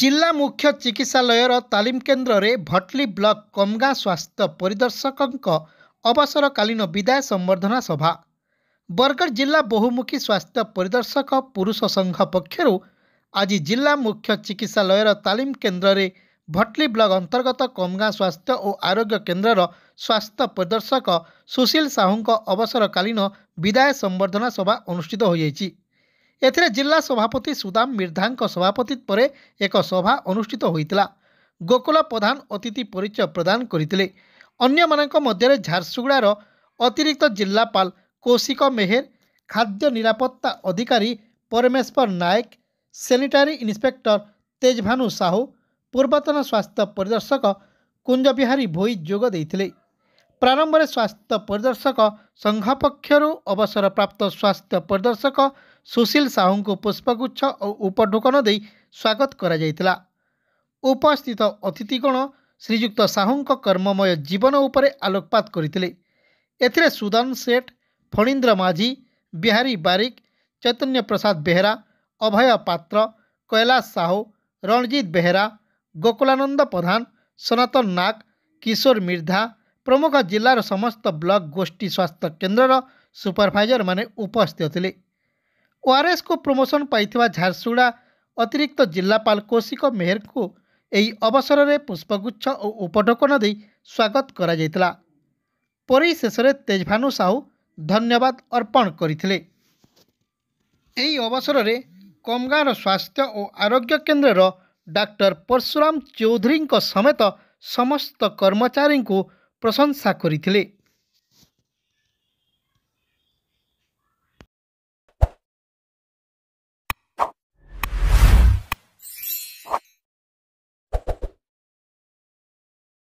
जिल्ला मुख्य चिकित्सालय र तालिम केन्द्रले भट्लि ब्लक कमगा स्वास्थ्य परिदर्शकको अवसरकालीन विदा सम्बर्धना सभा बरगड जिल्ला बहुमुखी स्वास्थ्य परिदर्शक पुरुष सङ्घ पक्ष आज जिल्ला मुख्य चिकित्सालय र तालिम केन्द्रले भट्लि ब्लक अन्तर्गत कमगा स्वास्थ्य ओ आरोग्य केन्द्र र स्वास्थ्य परिदर्शक सुशील साहु अवसरकालीन विदाय सम्बर्द्धना सभा अनुष्ठित हुन्छ ଏଥିରେ ଜିଲ୍ଲା ସଭାପତି ସୁଦାମ ମିର୍ଦ୍ଧାଙ୍କ ସଭାପତିତ୍ୱରେ ଏକ ସଭା ଅନୁଷ୍ଠିତ ହୋଇଥିଲା ଗୋକୁଳ ପ୍ରଧାନ ଅତିଥି ପରିଚୟ ପ୍ରଦାନ କରିଥିଲେ ଅନ୍ୟମାନଙ୍କ ମଧ୍ୟରେ ଝାରସୁଗୁଡ଼ାର ଅତିରିକ୍ତ ଜିଲ୍ଲାପାଳ କୌଶିକ ମେହେର ଖାଦ୍ୟ ନିରାପତ୍ତା ଅଧିକାରୀ ପରମେଶ୍ୱର ନାୟକ ସେନିଟାରୀ ଇନ୍ସପେକ୍ଟର ତେଜଭାନୁ ସାହୁ ପୂର୍ବତନ ସ୍ୱାସ୍ଥ୍ୟ ପରିଦର୍ଶକ କୁଞ୍ଜବିହାରୀ ଭୋଇ ଯୋଗ ଦେଇଥିଲେ प्रारम्भले स्वास्थ्य परिदर्शक सङ्घ पक्ष अवसरप्राप्त स्वास्थ्य परिदर्शक सुशील साहु पुगु उपढुकन स्वागत गराइला उपस्थित अतिथिगण श्रीजुक्त कर्ममय जीवन उपरे आलोकपात गरिदान सेठ फणीन्द्र माझी बिहारी बारिक चैतन्य प्रसाद बेहरा अभय पात्र कैलाश साहु रणजित बेहरा गोकुलानन्द प्रधान सनातन नाग किशोर मिर्धा प्रमुख जिल्ला र समस्त ब्लक गोष्ठी स्वास्थ्य केन्द्र र सुपरभाइजर म उपस्थित लेआरएसको प्रमोसन झारसुडा अतिरिक्त जिल्लापा कौशिक मेहरको यो अवसरले पुष्पगुच्छ उपढोकन स्वागत गराइला परिशेषले तेजभानु साहू धन्यवाद अर्पण गरि अवसरले कमग र स्वास्थ्य औ आरोग्य केन्द्र र डाक्टर परशुरम चौधरीको समेत समस्त कर्मचारी ପ୍ରଶଂସା କରିଥିଲେ